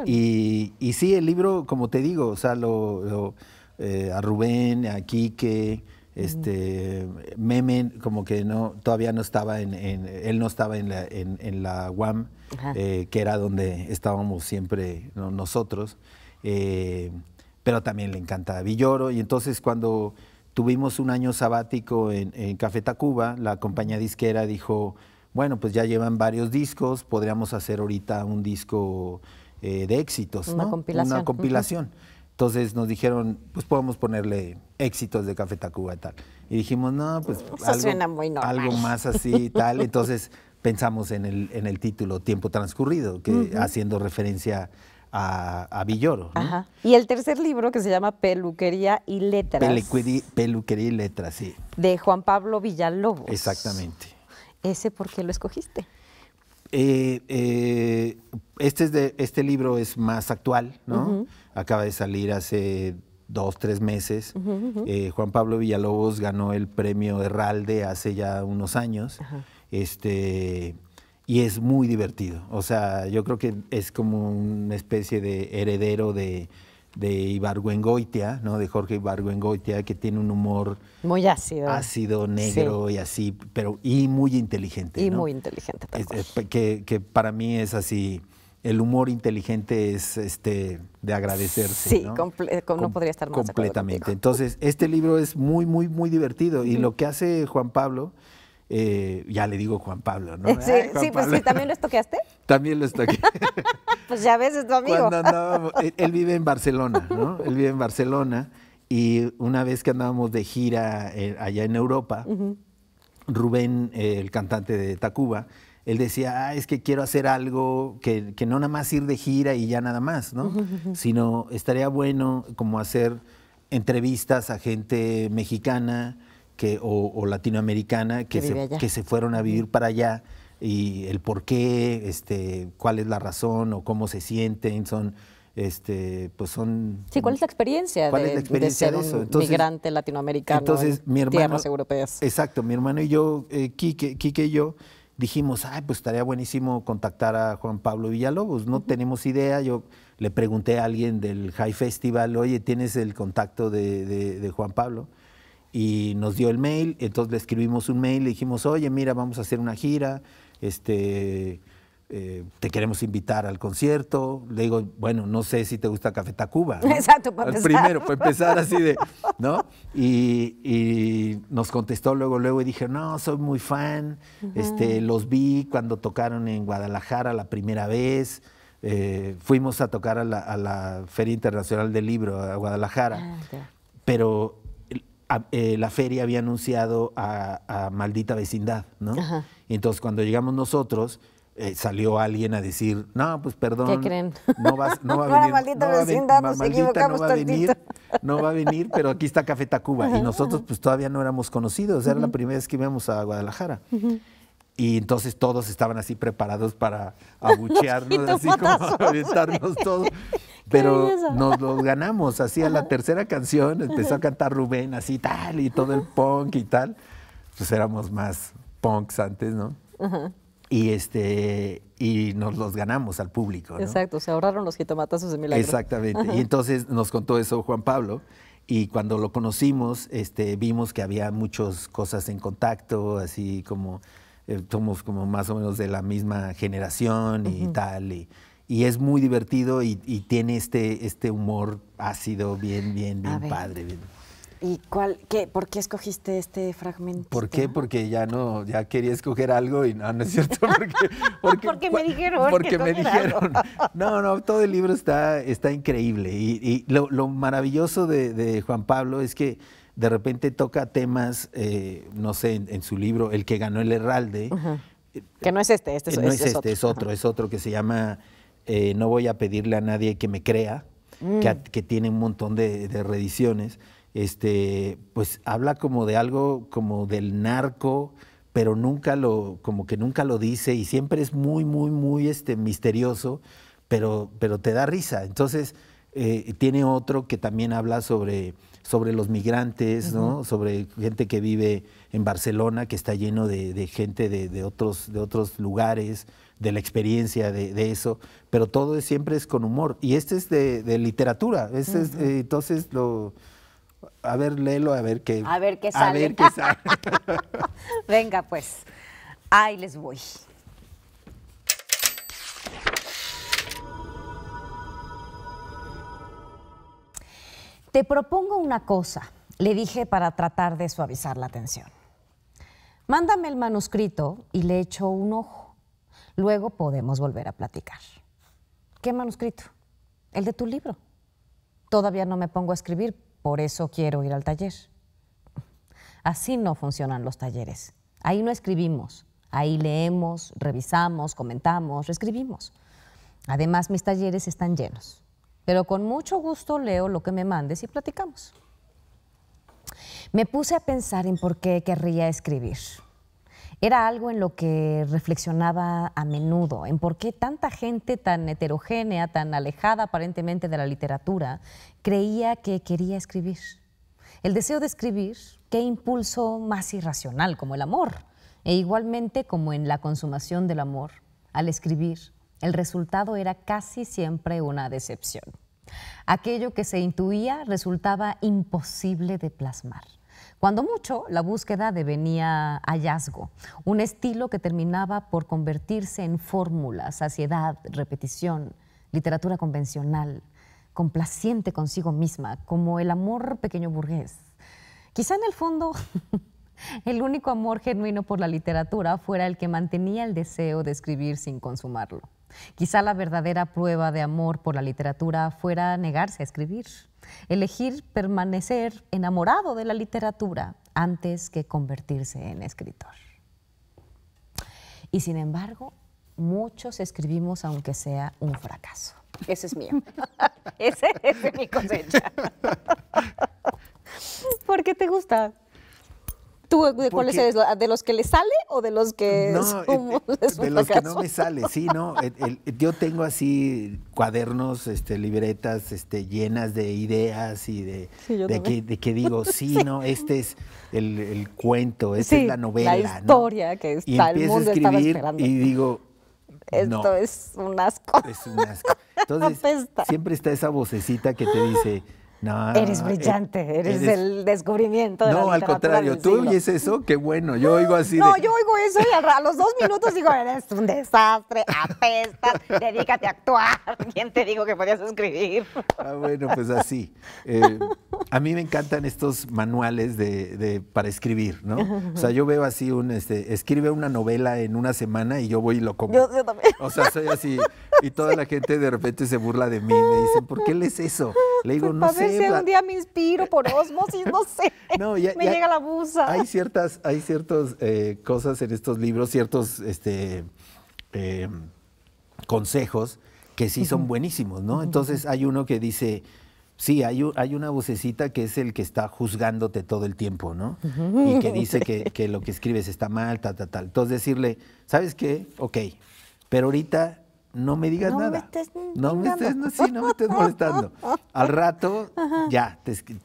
B: Y, sí, el libro, como te digo, o sea, lo, eh, a Rubén, a Quique, este meme como que no todavía no estaba en, él no estaba en la en, UAM eh, que era donde estábamos siempre nosotros eh, pero también le encanta Villoro y entonces cuando tuvimos un año sabático en, Café Tacuba la compañía disquera dijo bueno pues ya llevan varios discos podríamos hacer ahorita un disco eh, de éxitos una compilación una compilación entonces nos dijeron, pues podemos ponerle éxitos de Café Tacuba y tal. Y dijimos, no, pues algo, más así y tal. Entonces pensamos en el, en el título Tiempo Transcurrido, que haciendo referencia a, Villoro. Ajá.
A: Y el tercer libro que se llama Peluquería y Letras.
B: peluquería y Letras, sí.
A: De Juan Pablo Villalobos. Exactamente. ¿Ese por qué lo escogiste?
B: Eh, eh, este, de, este libro es más actual, ¿no? Acaba de salir hace dos, tres meses. Eh, Juan Pablo Villalobos ganó el premio Herralde hace ya unos años. Este, y es muy divertido. O sea, yo creo que es como una especie de heredero de, de Ibargüengoitia, ¿no? De Jorge Ibargüengoitia, que tiene un humor
A: muy ácido,
B: ácido, negro y así, pero y muy inteligente. Y muy inteligente que, para mí es así. El humor inteligente es este de agradecerse. Sí, ¿no? podría estar más Completamente. Entonces, este libro es muy, muy, muy divertido. Y lo que hace Juan Pablo eh, ya le digo Juan Pablo, ¿no? Eh, sí, pues sí, ¿también lo estoqueaste? También lo estoqueé.
A: pues ya ves, es tu amigo.
B: él, vive en Barcelona, ¿no? Él vive en Barcelona y una vez que andábamos de gira eh, allá en Europa, Rubén, el cantante de Tacuba, él decía, ah, es que quiero hacer algo que, no nada más ir de gira y ya nada más, ¿no? Sino estaría bueno como hacer entrevistas a gente mexicana, o, latinoamericana que, se, que se fueron a vivir para allá y el por qué, este, cuál es la razón o cómo se sienten, son este, pues son. Sí, ¿cuál es la experiencia, de, ser migrante latinoamericano entonces, mi hermano, europeas? Exacto, mi hermano y yo, eh, Quique, Quique, y yo, dijimos, ay, pues estaría buenísimo contactar a Juan Pablo Villalobos, no tenemos idea, yo le pregunté a alguien del High Festival, oye, ¿tienes el contacto de Juan Pablo? y nos dio el mail, entonces le escribimos un mail, le dijimos, oye, mira, vamos a hacer una gira, este, eh, te queremos invitar al concierto. Le digo, bueno, no sé si te gusta Café Tacuba. Exacto, para empezar. Primero, fue empezar así de, ¿no? Y, nos contestó luego, luego, y dije, no, soy muy fan, este, los vi cuando tocaron en Guadalajara la primera vez. Eh, fuimos a tocar a la, Feria Internacional del Libro a Guadalajara, ah, pero eh, la feria había anunciado a, Maldita Vecindad, ¿no? Y entonces cuando llegamos nosotros, eh, salió alguien a decir, no, pues perdón. No, va a venir. no va a venir, pero aquí está Café Tacuba. y nosotros pues todavía no éramos conocidos, era la primera vez que íbamos a Guadalajara. Y entonces todos estaban así preparados para abuchearnos, así como aventarnos todos. Pero nos los ganamos, así a la tercera canción empezó a cantar Rubén así tal y todo el punk y tal. Pues éramos más punks antes, ¿no? Y este y nos los ganamos al público. ¿no? Exacto,
A: se ahorraron los jitomatazos de milagro. Exactamente. Y
B: entonces nos contó eso Juan Pablo. Y cuando lo conocimos, este, vimos que había muchas cosas en contacto, así como eh, somos como más o menos de la misma generación y tal. Y, y es muy divertido y, tiene este, este humor ácido bien, bien, bien padre.
A: ¿Y cuál, qué, por qué escogiste este fragmento?
B: ¿Por qué? Porque ya no, ya quería escoger algo y no, no es cierto.
A: Porque, porque, me dijeron. Porque me dijeron.
B: No, no, todo el libro está, está increíble. Y, lo, maravilloso de, Juan Pablo es que de repente toca temas, eh, no sé, en, su libro El que ganó el Herralde.
A: Que no es este, este es, eh, no este es, este, es otro, es
B: otro que se llama eh, no voy a pedirle a nadie que me crea, que, mm. tiene un montón de, de este, pues habla como de algo como del narco, pero nunca lo, como que nunca lo dice y siempre es muy, muy, muy este, misterioso, pero, te da risa. Entonces, eh, tiene otro que también habla sobre, los migrantes, sobre gente que vive en Barcelona, que está lleno de, gente de, otros, de otros lugares de la experiencia, de, eso, pero todo siempre es con humor. Y este es de, literatura, este es, eh, entonces lo... A ver, léelo, a ver qué... A ver qué sale. A ver qué sale.
A: Venga, pues, ahí les voy. Te propongo una cosa, le dije para tratar de suavizar la atención. Mándame el manuscrito y le echo un ojo. Luego podemos volver a platicar. ¿Qué manuscrito? El de tu libro. Todavía no me pongo a escribir, por eso quiero ir al taller. Así no funcionan los talleres. Ahí no escribimos, ahí leemos, revisamos, comentamos, escribimos. Además, mis talleres están llenos, pero con mucho gusto leo lo que me mandes y platicamos. Me puse a pensar en por qué querría escribir era algo en lo que reflexionaba a menudo, en por qué tanta gente tan heterogénea, tan alejada aparentemente de la literatura, creía que quería escribir. El deseo de escribir, qué impulso más irracional como el amor, e igualmente como en la consumación del amor, al escribir, el resultado era casi siempre una decepción. Aquello que se intuía resultaba imposible de plasmar. Cuando mucho, la búsqueda devenía hallazgo, un estilo que terminaba por convertirse en fórmula, saciedad, repetición, literatura convencional, complaciente consigo misma, como el amor pequeño burgués. Quizá en el fondo el único amor genuino por la literatura fuera el que mantenía el deseo de escribir sin consumarlo. Quizá la verdadera prueba de amor por la literatura fuera negarse a escribir elegir permanecer enamorado de la literatura antes que convertirse en escritor. Y sin embargo, muchos escribimos aunque sea un fracaso. Ese es mío. Ese es mi cosecha. ¿Por qué te gusta? ¿Tú de cuáles eres? ¿De los que le sale o de los que no, eh, eh, de, de, de los que no me
B: sale, sí, no. yo tengo así cuadernos, este, libretas este, llenas de ideas y de, de, que, digo, sí, no, este es el, cuento, esta es la novela. La
A: historia que está, y mundo a escribir Y
B: digo, esto
A: es un asco. Es un
B: asco. Entonces, siempre está esa vocecita que te dice eres brillante, eh, eres, el
A: descubrimiento de No, al contrario, tú oyes
B: eso, qué bueno, yo oigo así. No, yo
A: oigo eso y a los dos minutos digo, eres un desastre, apestas, dedícate a actuar. ¿Quién te dijo que podías escribir? Ah,
B: bueno, pues así. Eh, a mí me encantan estos manuales de, de, para escribir, ¿no? O sea, yo veo así un, este, escribe una novela en una semana y yo voy y lo como. Yo, también. O sea, soy así. Y toda la gente de repente se burla de mí, me dicen, ¿por qué lees eso? Le digo, pues no sé. a ver Veces un
A: día me inspiro por osmosis, no sé. me llega la busa. Hay
B: ciertas, hay ciertas eh, cosas en estos libros, ciertos este, eh, consejos que sí son buenísimos, ¿no? Entonces hay uno que dice Sí, hay, hay, una vocecita que es el que está juzgándote todo el tiempo, ¿no? Y que dice que, lo que escribes está mal, tal, tal, tal. Entonces decirle, ¿sabes qué? Ok, pero ahorita no me digas nada. no me estés, no, no me estés molestando. Al rato, ya,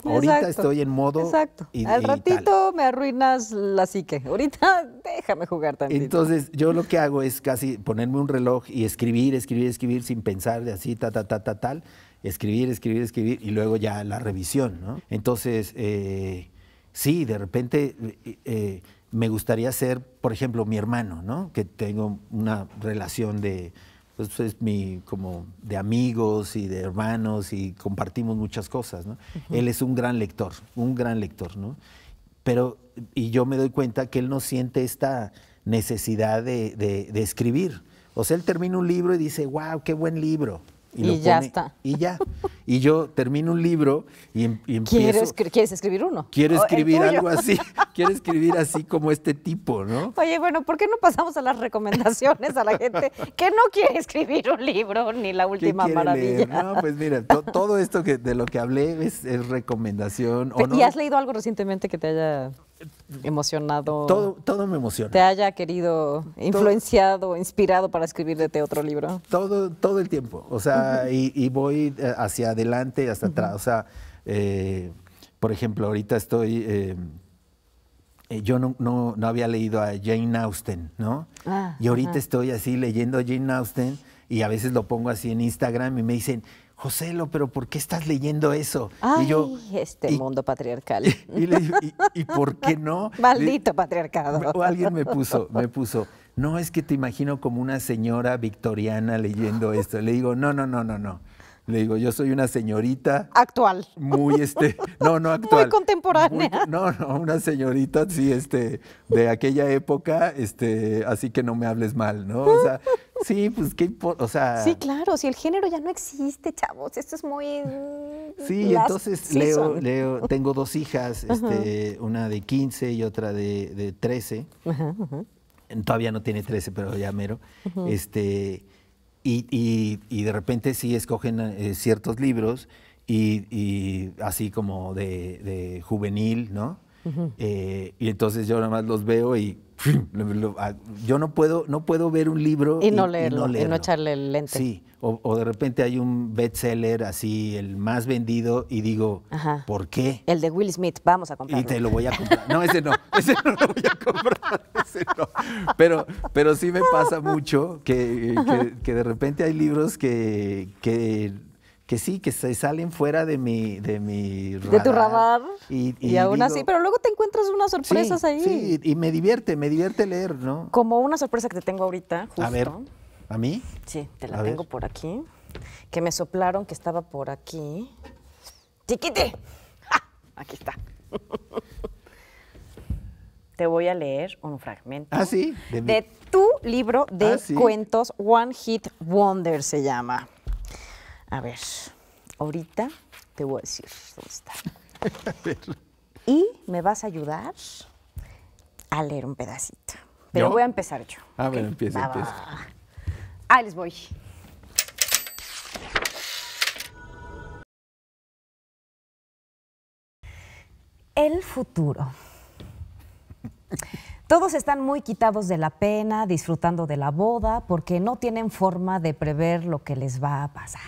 B: ahorita estoy en modo. Exacto. Y, Al ratito
A: me arruinas la psique. Ahorita déjame jugar
B: también. Entonces, yo lo que hago es casi ponerme un reloj y escribir, escribir, escribir sin pensar de así, ta, ta, ta, ta, tal escribir, escribir, escribir y luego ya la revisión, ¿no? Entonces, eh, sí, de repente eh, eh, me gustaría ser, por ejemplo, mi hermano, ¿no? Que tengo una relación de, pues, mi, como de amigos y de hermanos y compartimos muchas cosas, ¿no? Él es un gran lector, un gran lector, ¿no? Pero, y yo me doy cuenta que él no siente esta necesidad de, de escribir. O sea, él termina un libro y dice, wow, qué buen libro. Y, ya está. Y ya. Y yo termino un libro y, em, empiezo.
A: ¿Quieres escribir uno? Quiero escribir algo así.
B: Quiero escribir así como este tipo, ¿no?
A: Oye, bueno, ¿por qué no pasamos a las recomendaciones a la gente que no quiere escribir un libro ni la última maravilla? No,
B: pues mira, todo esto que, de lo que hablé es, recomendación. ¿Y has
A: leído algo recientemente que te haya emocionado. Todo,
B: todo me emociona. Te
A: haya querido, influenciado, inspirado para escribir de otro libro. Todo, todo el tiempo.
B: O sea, y, voy eh, hacia adelante, hasta atrás. O sea, eh, por ejemplo, ahorita estoy. Eh, yo no, no, había leído a Jane Austen, ¿no?
C: Ah, y ahorita
B: estoy así leyendo a Jane Austen y a veces lo pongo así en Instagram y me dicen, Joselo, pero ¿por qué estás leyendo eso? Ay, y yo, este mundo
A: patriarcal.
B: Y, por qué no? Maldito patriarcado. O alguien me puso, me puso, no es que te imagino como una señora victoriana leyendo esto. Le digo, no, no, no, no, no. Le digo, yo soy una señorita. Actual. Muy este. No, no actual. Muy
A: contemporánea.
B: no, no, una señorita, sí, este, de aquella época, este, así que no me hables mal, ¿no? O sea, Sí, pues qué o sea. Sí,
A: claro, si el género ya no existe, chavos, esto es muy. Mm,
B: sí, entonces Leo, Leo, tengo dos hijas, este, una de 15 y otra de, 13. Todavía no tiene 13, pero ya mero. Este, y, y, y, de repente sí escogen eh, ciertos libros y, y, así como de, de juvenil, ¿no? Eh, y entonces yo nada más los veo y ah, yo no puedo, no puedo ver un libro y no, no echarle el lente. Sí, o, de repente hay un bestseller así, el más vendido, y digo, ¿por qué?
A: El de Will Smith, vamos a comprarlo. Y te lo voy a comprar.
B: No, ese no, ese no lo voy a comprar, ese no. Pero, pero sí me pasa mucho que, de repente hay libros que, que que sí, que se salen fuera de mi, de mi radar. tu radar. Y, y, aún así, pero
A: luego te encuentras unas sorpresas ahí. Sí,
B: y, me divierte, me divierte leer, ¿no? Como una sorpresa que te tengo ahorita, justo. A ver, ¿a mí? Sí, te la tengo por aquí,
A: que me soplaron que estaba por aquí. ¡Chiquite! Aquí está. te voy a leer un fragmento. Ah, sí. De, de tu libro de ah, cuentos One Hit Wonder se llama. A ver, ahorita te voy a decir dónde está. y me vas a ayudar a leer un pedacito. Pero voy a empezar yo.
B: A ah, ver, empieza, empieza.
A: Ahí les voy. El futuro. Todos están muy quitados de la pena, disfrutando de la boda, porque no tienen forma de prever lo que les va a pasar.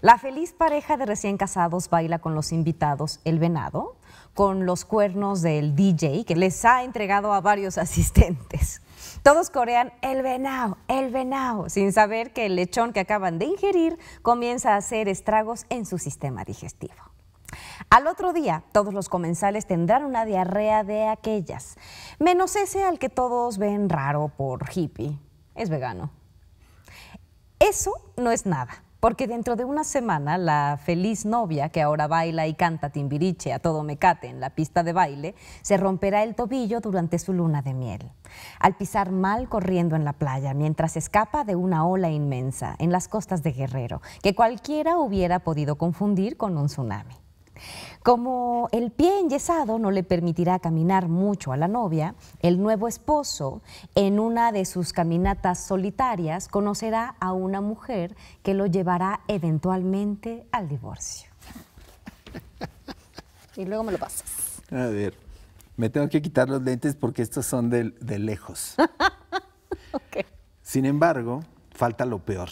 A: La feliz pareja de recién casados baila con los invitados el venado, con los cuernos del DJ que les ha entregado a varios asistentes. Todos corean el venado, el venado, sin saber que el lechón que acaban de ingerir comienza a hacer estragos en su sistema digestivo. Al otro día, todos los comensales tendrán una diarrea de aquellas, menos ese al que todos ven raro por hippie. Es vegano. Eso no es nada porque dentro de una semana la feliz novia que ahora baila y canta timbiriche a todo mecate en la pista de baile se romperá el tobillo durante su luna de miel, al pisar mal corriendo en la playa mientras escapa de una ola inmensa en las costas de Guerrero, que cualquiera hubiera podido confundir con un tsunami. Como el pie enyesado no le permitirá caminar mucho a la novia, el nuevo esposo, en una de sus caminatas solitarias, conocerá a una mujer que lo llevará eventualmente al divorcio. Y luego me lo pasas.
B: A ver, me tengo que quitar los lentes porque estos son de, lejos. Sin embargo, falta lo peor.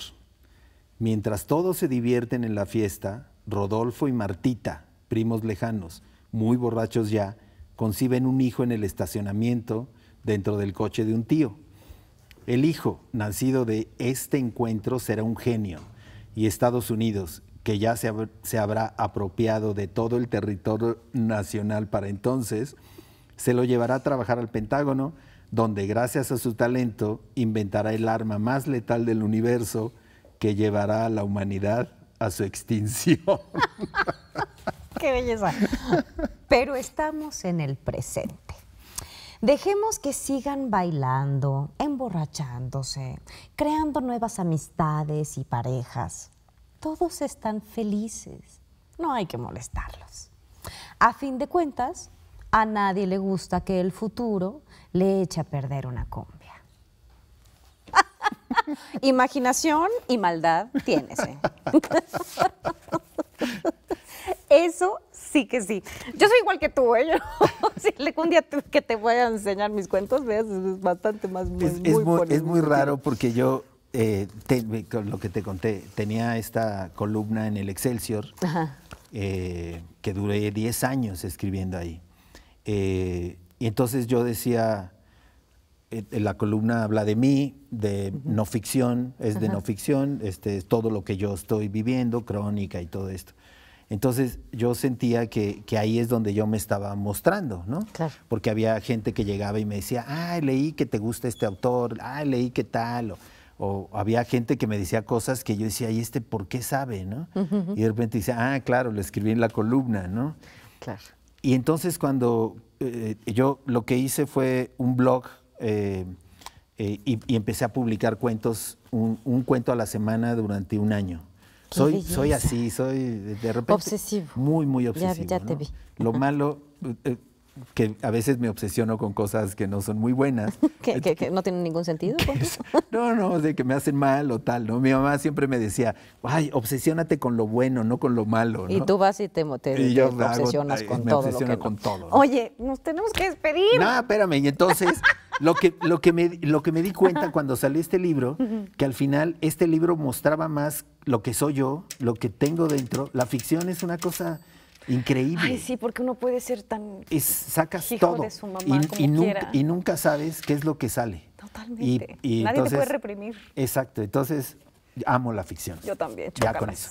B: Mientras todos se divierten en la fiesta, Rodolfo y Martita, primos lejanos, muy borrachos ya, conciben un hijo en el estacionamiento dentro del coche de un tío. El hijo nacido de este encuentro será un genio y Estados Unidos, que ya se, habrá apropiado de todo el territorio nacional para entonces, se lo llevará a trabajar al Pentágono, donde gracias a su talento inventará el arma más letal del universo que llevará a la humanidad a su extinción.
A: ¡Qué belleza! Pero estamos en el presente. Dejemos que sigan bailando, emborrachándose, creando nuevas amistades y parejas. Todos están felices. No hay que molestarlos. A fin de cuentas, a nadie le gusta que el futuro le eche a perder una cumbia. Imaginación y maldad tienes. Eso sí que sí. Yo soy igual que tú, ¿eh? algún día que te voy a enseñar mis cuentos, veas, es bastante más... Muy, es, muy, es muy raro
B: porque yo, eh, con lo que te conté, tenía esta columna en el Excelsior eh, que duré 10 años escribiendo ahí. Eh, y entonces yo decía, la columna habla de mí, de no ficción, es de no ficción, este, es todo lo que yo estoy viviendo, crónica y todo esto. Entonces yo sentía que, ahí es donde yo me estaba mostrando, ¿no? Claro. Porque había gente que llegaba y me decía, ah, leí que te gusta este autor, ah, leí que tal. O, había gente que me decía cosas que yo decía, ¿y este por qué sabe, no? Y de repente dice, ah, claro, lo escribí en la columna, ¿no? Claro. Y entonces cuando eh, yo lo que hice fue un blog eh, eh, y, empecé a publicar cuentos, un cuento a la semana durante un año soy, así, soy de repente. Obsesivo. Muy, muy obsesivo. Ya, te vi. Lo malo. Eh, que a veces me obsesiono con cosas que no son muy buenas.
A: ¿Que, eh, no tienen ningún sentido?
B: no, no, de que me hacen mal o tal, ¿no? Mi mamá siempre me decía, ay, obsesiónate con lo bueno, no con lo malo. Y tú vas y te,
A: te, y obsesionas con
B: todo. con todo.
A: Oye, nos tenemos que despedir. No,
B: espérame, y entonces... lo, que, lo, que me, lo que me di cuenta cuando salió este libro, que al final este libro mostraba más lo que soy yo, lo que tengo dentro. La ficción es una cosa increíble. Ay,
A: sí, porque uno puede ser tan
B: sacas todo y, nunca, sabes qué es lo que sale.
A: Totalmente. Y, Nadie entonces, te puede reprimir.
B: Exacto. Entonces, Amo la ficción. Yo también, Ya con eso.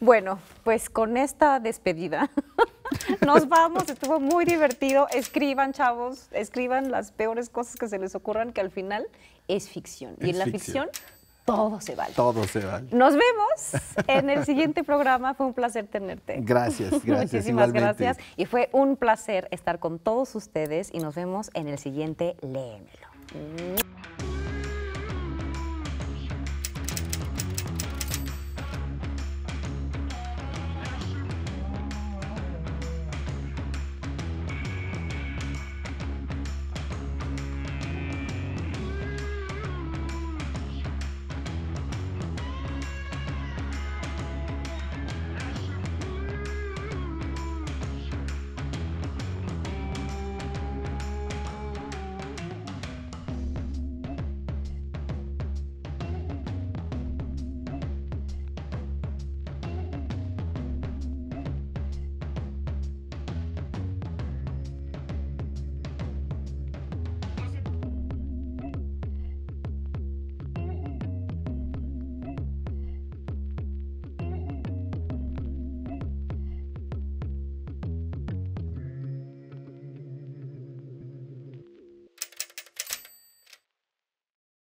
A: Bueno, pues con esta despedida nos vamos. Estuvo muy divertido. Escriban, chavos, escriban las peores cosas que se les ocurran, que al final es ficción. y en la ficción, todo se vale.
B: Todo se vale.
A: Nos vemos en el siguiente programa. Fue un placer tenerte. Gracias, gracias. Muchísimas gracias. Y fue un placer estar con todos ustedes y nos vemos en el siguiente Léemelo.